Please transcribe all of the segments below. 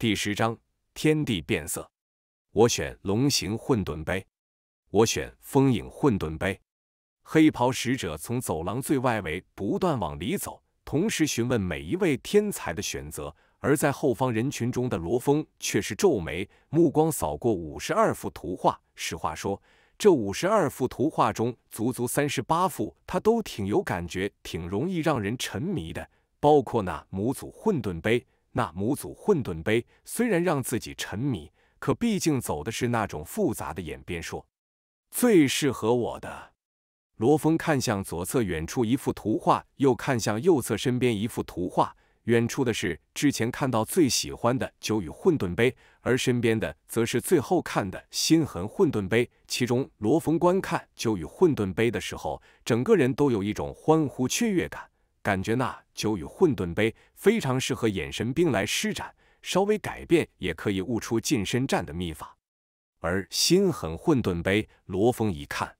第十章天地变色。我选龙形混沌杯。我选风影混沌杯。黑袍使者从走廊最外围不断往里走，同时询问每一位天才的选择。而在后方人群中的罗峰却是皱眉，目光扫过五十二幅图画。实话说，这五十二幅图画中，足足三十八幅他都挺有感觉，挺容易让人沉迷的，包括那母祖混沌杯。那母祖混沌杯虽然让自己沉迷，可毕竟走的是那种复杂的演变说，最适合我的。罗峰看向左侧远处一幅图画，又看向右侧身边一幅图画。远处的是之前看到最喜欢的九羽混沌杯，而身边的则是最后看的心痕混沌杯。其中罗峰观看九羽混沌杯的时候，整个人都有一种欢呼雀跃感。感觉那酒与混沌杯非常适合眼神兵来施展，稍微改变也可以悟出近身战的秘法。而心狠混沌杯，罗峰一看，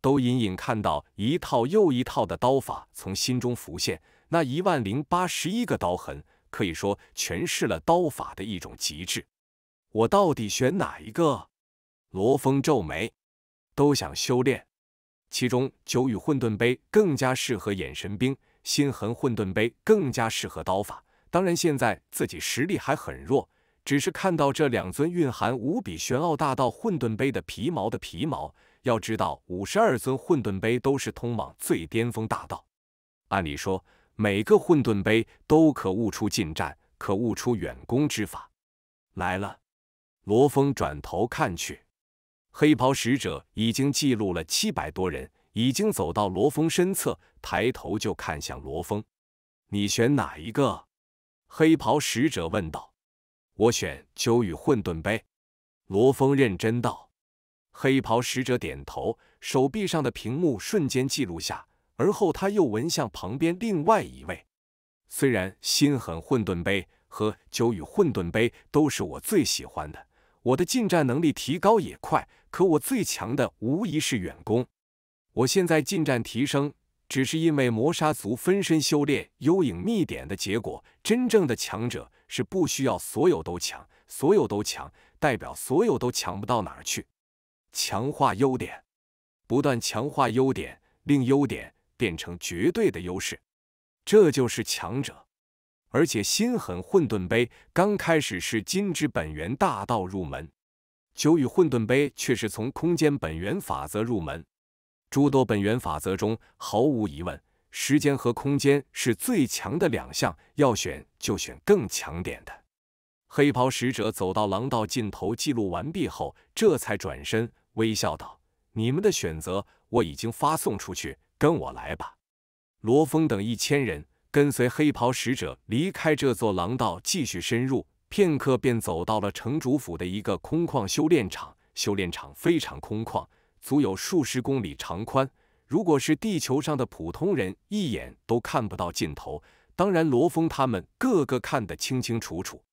都隐隐看到一套又一套的刀法从心中浮现，那一万零八十一个刀痕，可以说诠释了刀法的一种极致。我到底选哪一个？罗峰皱眉，都想修炼。其中，九羽混沌杯更加适合眼神兵，心痕混沌杯更加适合刀法。当然，现在自己实力还很弱，只是看到这两尊蕴含无比玄奥大道混沌杯的皮毛的皮毛。要知道，五十二尊混沌杯都是通往最巅峰大道。按理说，每个混沌杯都可悟出近战，可悟出远攻之法。来了，罗峰转头看去。黑袍使者已经记录了七百多人，已经走到罗峰身侧，抬头就看向罗峰：“你选哪一个？”黑袍使者问道。“我选九羽混沌杯。”罗峰认真道。黑袍使者点头，手臂上的屏幕瞬间记录下，而后他又闻向旁边另外一位：“虽然心狠混沌杯和九羽混沌杯都是我最喜欢的，我的近战能力提高也快。”可我最强的无疑是远攻，我现在近战提升，只是因为魔杀族分身修炼幽影秘典的结果。真正的强者是不需要所有都强，所有都强代表所有都强不到哪儿去。强化优点，不断强化优点，令优点变成绝对的优势，这就是强者。而且心狠混沌杯刚开始是金之本源大道入门。九宇混沌杯却是从空间本源法则入门，诸多本源法则中，毫无疑问，时间和空间是最强的两项，要选就选更强点的。黑袍使者走到廊道尽头，记录完毕后，这才转身微笑道：“你们的选择我已经发送出去，跟我来吧。”罗峰等一千人跟随黑袍使者离开这座廊道，继续深入。片刻便走到了城主府的一个空旷修炼场，修炼场非常空旷，足有数十公里长宽。如果是地球上的普通人，一眼都看不到尽头。当然，罗峰他们个个看得清清楚楚。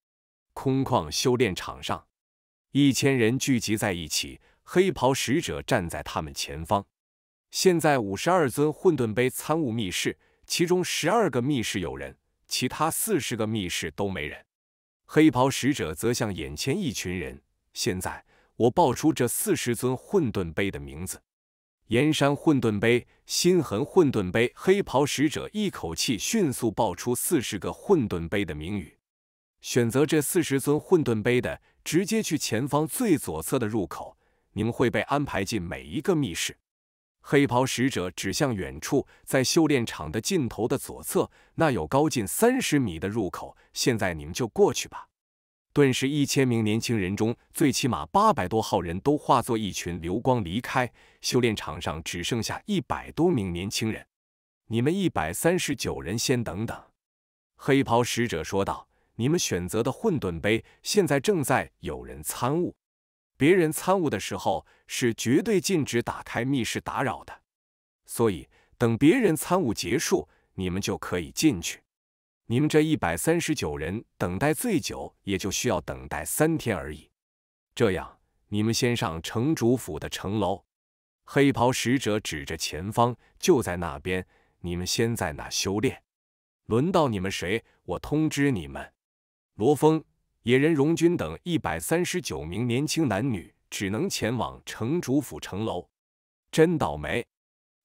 空旷修炼场上，一千人聚集在一起，黑袍使者站在他们前方。现在五十二尊混沌碑参悟密室，其中十二个密室有人，其他四十个密室都没人。黑袍使者则向眼前一群人：“现在，我报出这四十尊混沌碑的名字。岩山混沌碑、心痕混沌碑……黑袍使者一口气迅速报出四十个混沌碑的名语。选择这四十尊混沌碑的，直接去前方最左侧的入口，你们会被安排进每一个密室。”黑袍使者指向远处，在修炼场的尽头的左侧，那有高近三十米的入口。现在你们就过去吧。顿时，一千名年轻人中，最起码八百多号人都化作一群流光离开修炼场，上只剩下一百多名年轻人。你们一百三十九人先等等，黑袍使者说道：“你们选择的混沌杯现在正在有人参悟。”别人参悟的时候是绝对禁止打开密室打扰的，所以等别人参悟结束，你们就可以进去。你们这一百三十九人等待最久，也就需要等待三天而已。这样，你们先上城主府的城楼。黑袍使者指着前方，就在那边。你们先在那修炼。轮到你们谁，我通知你们。罗峰。野人荣军等一百三十九名年轻男女只能前往城主府城楼，真倒霉。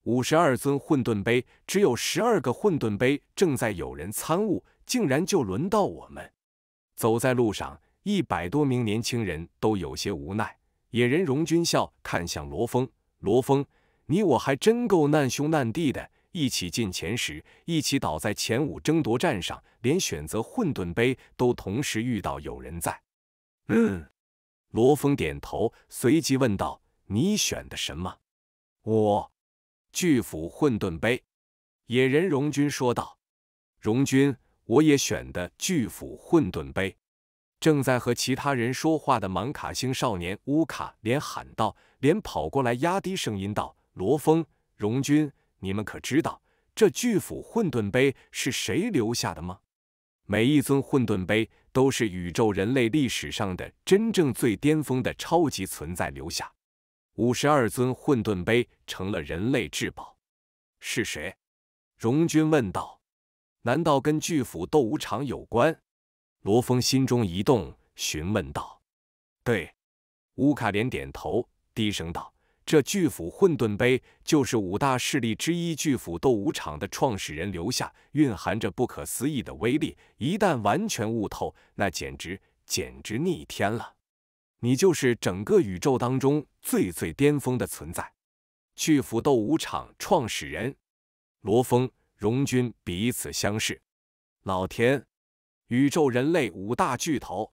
五十二尊混沌碑，只有十二个混沌碑正在有人参悟，竟然就轮到我们。走在路上，一百多名年轻人都有些无奈。野人荣军笑看向罗峰：“罗峰，你我还真够难兄难弟的。”一起进前十，一起倒在前五争夺战上，连选择混沌杯都同时遇到有人在。嗯，罗峰点头，随即问道：“你选的什么？”我巨斧混沌杯。野人荣军说道：“荣军，我也选的巨斧混沌杯。”正在和其他人说话的芒卡星少年乌卡连喊道：“连跑过来，压低声音道：罗峰，荣军。”你们可知道这巨斧混沌杯是谁留下的吗？每一尊混沌杯都是宇宙人类历史上的真正最巅峰的超级存在留下。五十二尊混沌杯成了人类至宝，是谁？荣军问道。难道跟巨斧斗无常有关？罗峰心中一动，询问道。对，乌卡连点头，低声道。这巨斧混沌碑就是五大势力之一巨斧斗武场的创始人留下，蕴含着不可思议的威力。一旦完全悟透，那简直简直逆天了！你就是整个宇宙当中最最巅峰的存在。巨斧斗武场创始人罗峰、荣军彼此相视。老天，宇宙人类五大巨头，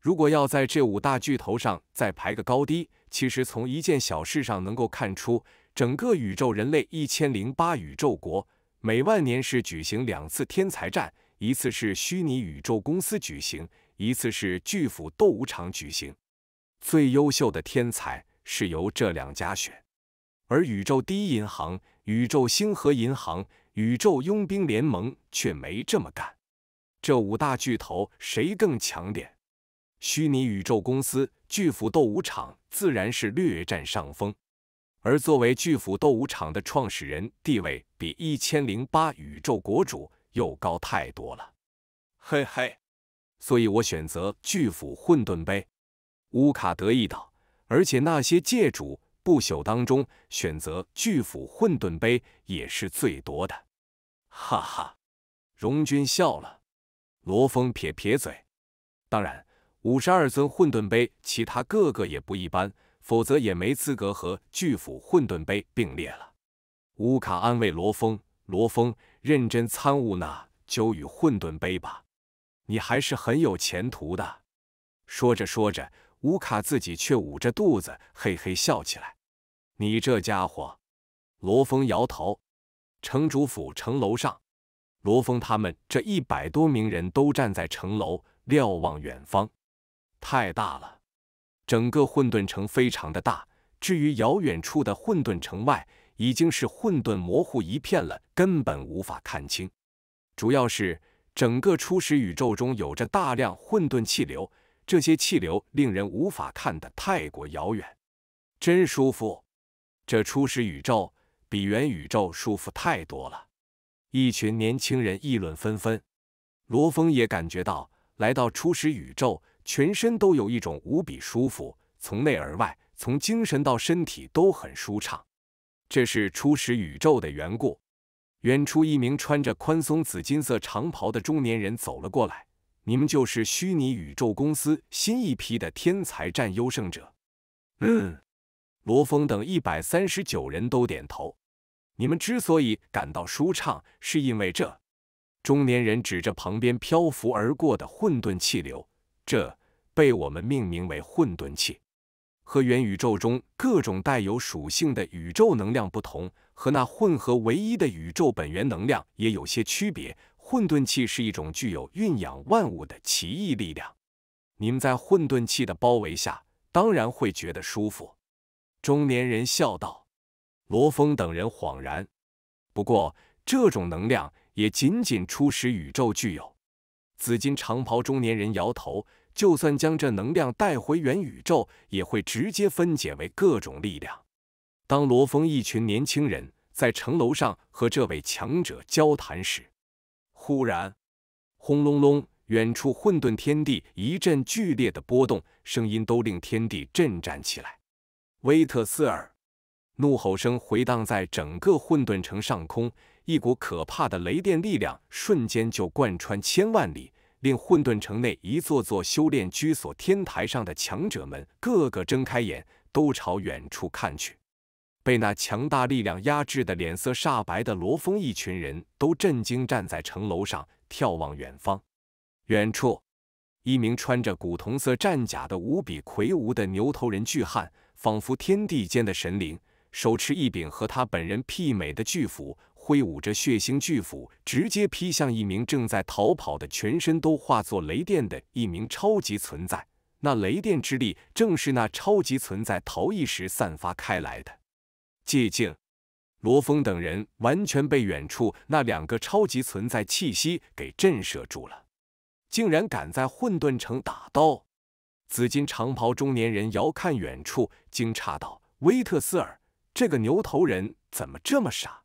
如果要在这五大巨头上再排个高低。其实从一件小事上能够看出，整个宇宙人类一千零八宇宙国每万年是举行两次天才战，一次是虚拟宇宙公司举行，一次是巨斧斗舞场举行。最优秀的天才是由这两家选，而宇宙第一银行、宇宙星河银行、宇宙佣兵联盟却没这么干。这五大巨头谁更强点？虚拟宇宙公司巨斧斗舞场自然是略占上风，而作为巨斧斗舞场的创始人，地位比一千零八宇宙国主又高太多了。嘿嘿，所以我选择巨斧混沌杯。乌卡得意道，而且那些界主不朽当中选择巨斧混沌杯也是最多的。哈哈，荣军笑了，罗峰撇撇嘴，当然。五十二尊混沌碑，其他个个也不一般，否则也没资格和巨斧混沌碑并列了。乌卡安慰罗峰：“罗峰，认真参悟那九羽混沌碑吧，你还是很有前途的。”说着说着，乌卡自己却捂着肚子，嘿嘿笑起来。“你这家伙！”罗峰摇头。城主府城楼上，罗峰他们这一百多名人都站在城楼，瞭望远方。太大了，整个混沌城非常的大。至于遥远处的混沌城外，已经是混沌模糊一片了，根本无法看清。主要是整个初始宇宙中有着大量混沌气流，这些气流令人无法看得太过遥远。真舒服，这初始宇宙比元宇宙舒服太多了。一群年轻人议论纷纷，罗峰也感觉到来到初始宇宙。全身都有一种无比舒服，从内而外，从精神到身体都很舒畅。这是初始宇宙的缘故。远处，一名穿着宽松紫金色长袍的中年人走了过来：“你们就是虚拟宇宙公司新一批的天才战优胜者。”嗯，罗峰等一百三十九人都点头。你们之所以感到舒畅，是因为这。中年人指着旁边漂浮而过的混沌气流，这。被我们命名为混沌气，和元宇宙中各种带有属性的宇宙能量不同，和那混合唯一的宇宙本源能量也有些区别。混沌气是一种具有蕴养万物的奇异力量，你们在混沌气的包围下，当然会觉得舒服。”中年人笑道。罗峰等人恍然，不过这种能量也仅仅初始宇宙具有。紫金长袍中年人摇头。就算将这能量带回元宇宙，也会直接分解为各种力量。当罗峰一群年轻人在城楼上和这位强者交谈时，忽然，轰隆隆，远处混沌天地一阵剧烈的波动，声音都令天地震颤起来。威特斯尔怒吼声回荡在整个混沌城上空，一股可怕的雷电力量瞬间就贯穿千万里。令混沌城内一座座修炼居所天台上的强者们，个个睁开眼，都朝远处看去。被那强大力量压制的脸色煞白的罗峰，一群人都震惊站在城楼上眺望远方。远处，一名穿着古铜色战甲的无比魁梧的牛头人巨汉，仿佛天地间的神灵，手持一柄和他本人媲美的巨斧。挥舞着血腥巨斧，直接劈向一名正在逃跑的、全身都化作雷电的一名超级存在。那雷电之力，正是那超级存在逃逸时散发开来的。寂静，罗峰等人完全被远处那两个超级存在气息给震慑住了。竟然敢在混沌城打斗！紫金长袍中年人遥看远处，惊诧道：“威特斯尔，这个牛头人怎么这么傻？”